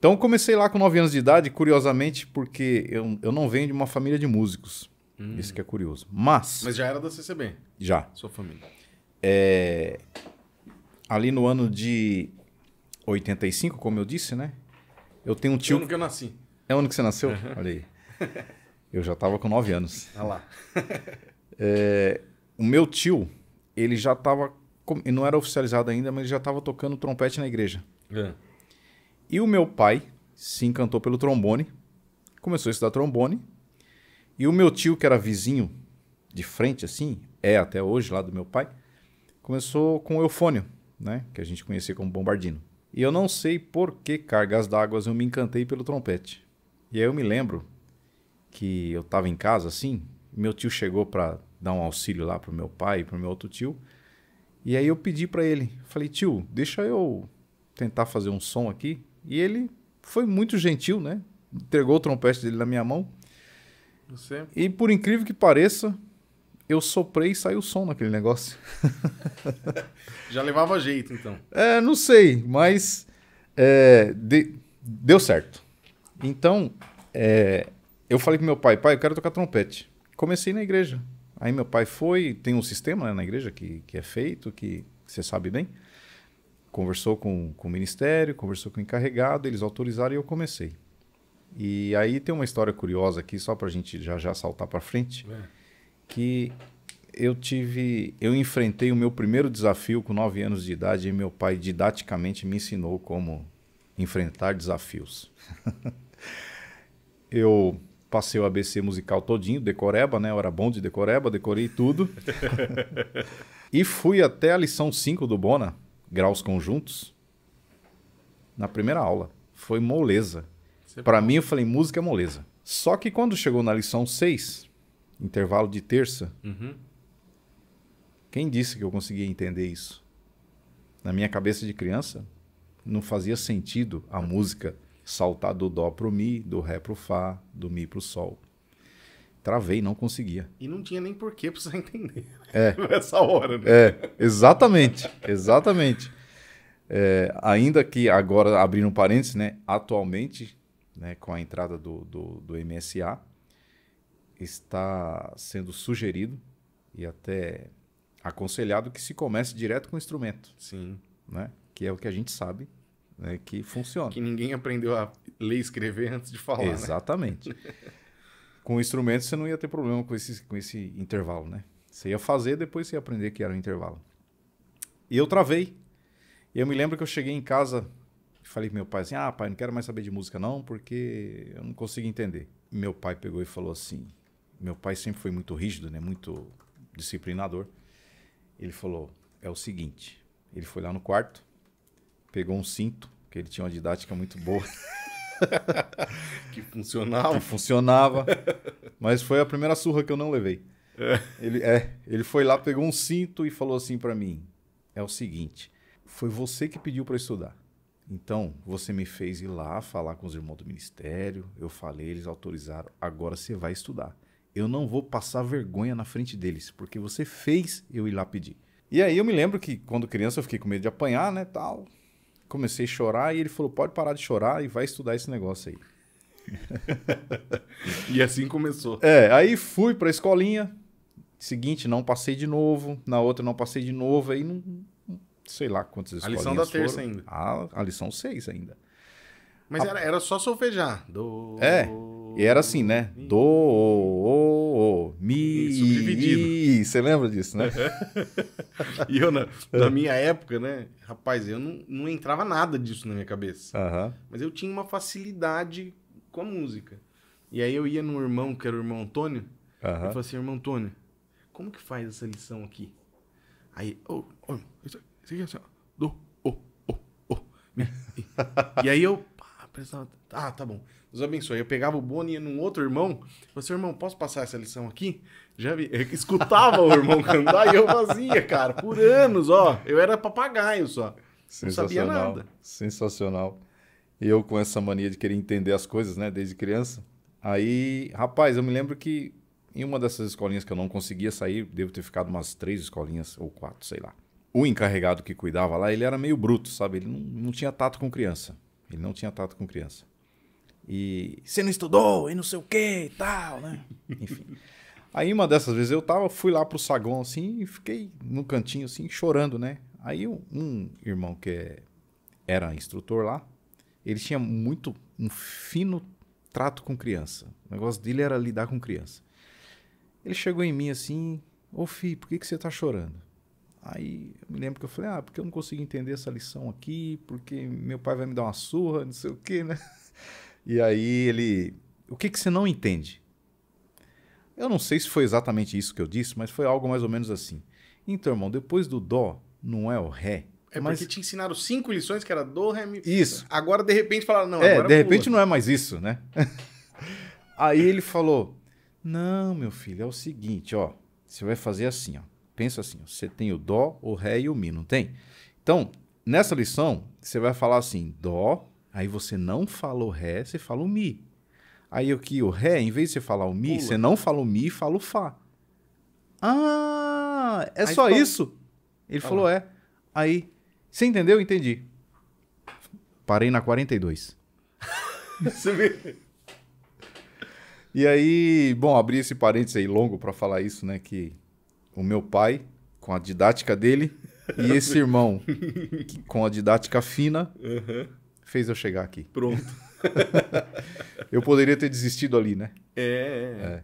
Então comecei lá com 9 anos de idade, curiosamente, porque eu, eu não venho de uma família de músicos. Hum. Isso que é curioso. Mas. Mas já era da CCB? Já. Sua família. É, ali no ano de 85, como eu disse, né? Eu tenho um tio. É o ano que eu nasci. É o ano que você nasceu? Olha aí. Eu já estava com 9 anos. Olha lá. é, o meu tio, ele já estava. Não era oficializado ainda, mas ele já estava tocando trompete na igreja. É. E o meu pai se encantou pelo trombone, começou a estudar trombone. E o meu tio, que era vizinho de frente, assim, é até hoje lá do meu pai, começou com o eufônio, né? Que a gente conhecia como bombardino. E eu não sei por que cargas d'água eu me encantei pelo trompete. E aí eu me lembro que eu estava em casa assim, meu tio chegou para dar um auxílio lá o meu pai e o meu outro tio. E aí eu pedi para ele, falei: "Tio, deixa eu tentar fazer um som aqui e ele foi muito gentil, né? Entregou o trompete dele na minha mão. Você? E por incrível que pareça, eu soprei e saiu o som naquele negócio. Já levava jeito, então. É, não sei, mas é, de, deu certo. Então, é, eu falei com meu pai, pai, eu quero tocar trompete. Comecei na igreja. Aí meu pai foi, tem um sistema né, na igreja que, que é feito, que você sabe bem conversou com, com o ministério, conversou com o encarregado, eles autorizaram e eu comecei. E aí tem uma história curiosa aqui, só para a gente já já saltar para frente, é. que eu tive, eu enfrentei o meu primeiro desafio com nove anos de idade e meu pai didaticamente me ensinou como enfrentar desafios. eu passei o ABC musical todinho, decoreba, né? Eu era bom de decoreba, decorei tudo. e fui até a lição 5 do Bona, graus conjuntos na primeira aula. Foi moleza. Para mim, eu falei, música é moleza. Só que quando chegou na lição 6, intervalo de terça, uhum. quem disse que eu conseguia entender isso? Na minha cabeça de criança, não fazia sentido a música saltar do dó pro mi, do ré pro fá, do mi pro sol. Travei, não conseguia. E não tinha nem porquê precisar entender. Né? É. Nessa hora, né? É, exatamente. Exatamente. É, ainda que agora, abrindo um parênteses, né? Atualmente, né, com a entrada do, do, do MSA, está sendo sugerido e até aconselhado que se comece direto com o instrumento. Sim. Né? Que é o que a gente sabe né, que funciona. Que ninguém aprendeu a ler e escrever antes de falar. Né? Exatamente. Né? com o instrumento você não ia ter problema com esse, com esse intervalo, né? Você ia fazer, depois você ia aprender que era um intervalo. E eu travei. E eu me lembro que eu cheguei em casa e falei pro meu pai assim: ah, pai, não quero mais saber de música não, porque eu não consigo entender. E meu pai pegou e falou assim: meu pai sempre foi muito rígido, né? Muito disciplinador. Ele falou: é o seguinte. Ele foi lá no quarto, pegou um cinto, que ele tinha uma didática muito boa. que funcionava. Que funcionava. Mas foi a primeira surra que eu não levei. É. Ele, é, ele foi lá, pegou um cinto e falou assim para mim: É o seguinte, foi você que pediu para estudar. Então, você me fez ir lá falar com os irmãos do ministério, eu falei, eles autorizaram, agora você vai estudar. Eu não vou passar vergonha na frente deles, porque você fez eu ir lá pedir. E aí eu me lembro que quando criança eu fiquei com medo de apanhar, né, tal comecei a chorar e ele falou: pode parar de chorar e vai estudar esse negócio aí. e assim começou. É, aí fui para a escolinha. Seguinte, não passei de novo. Na outra, não passei de novo. Aí não. Sei lá quantas a A lição da foram. terça ainda. Ah, a lição seis ainda. Mas a... era, era só solfejar. Do. É. E era assim, né? Do o mi. Subdividido. você lembra disso, né? e eu, na, na, minha época, né? Rapaz, eu não, não entrava nada disso na minha cabeça. Uhum. Mas eu tinha uma facilidade com a música. E aí eu ia no irmão, que era o irmão Antônio, uhum. e eu falava assim: irmão Antônio, como que faz essa lição aqui? Aí, oh, oh, isso aqui é assim, do, oh, oh, oh. E aí eu ah, tá bom. Deus abençoe. Eu pegava o Boni e ia num outro irmão. Falei irmão, posso passar essa lição aqui? Já vi. Eu escutava o irmão cantar e eu fazia, cara, por anos, ó. Eu era papagaio só. Não sabia nada. Sensacional. E eu com essa mania de querer entender as coisas, né, desde criança. Aí, rapaz, eu me lembro que em uma dessas escolinhas que eu não conseguia sair, devo ter ficado umas três escolinhas ou quatro, sei lá. O encarregado que cuidava lá, ele era meio bruto, sabe? Ele não, não tinha tato com criança. Ele não tinha tato com criança. E você não estudou, e não sei o que e tal, né? Enfim. Aí uma dessas vezes eu tava, fui lá pro saguão assim e fiquei no cantinho assim, chorando, né? Aí um, um irmão que é, era instrutor lá, ele tinha muito um fino trato com criança. O negócio dele era lidar com criança. Ele chegou em mim assim, ô filho, por que, que você tá chorando? Aí eu me lembro que eu falei, ah, porque eu não consigo entender essa lição aqui, porque meu pai vai me dar uma surra, não sei o quê, né? E aí ele, o que, que você não entende? Eu não sei se foi exatamente isso que eu disse, mas foi algo mais ou menos assim. Então, irmão, depois do dó, não é o ré. É mas... porque te ensinaram cinco lições que era dó, ré, mi. Isso. Agora, de repente, falaram, não, é, agora de repente pula. não é mais isso, né? aí ele falou, não, meu filho, é o seguinte, ó, você vai fazer assim, ó pensa assim, você tem o dó, o ré e o mi, não tem? Então, nessa lição, você vai falar assim, dó, aí você não fala o ré, você fala o mi. Aí aqui o ré, em vez de você falar o mi, Pula. você não fala o mi e fala o fá. Ah, é aí só falou... isso? Ele falou, é. Aí, você entendeu? Entendi. Parei na 42. e aí, bom, abri esse parênteses aí longo para falar isso, né, que o meu pai, com a didática dele, e esse irmão, que, com a didática fina, uhum. fez eu chegar aqui. Pronto. eu poderia ter desistido ali, né? É. é. é. é.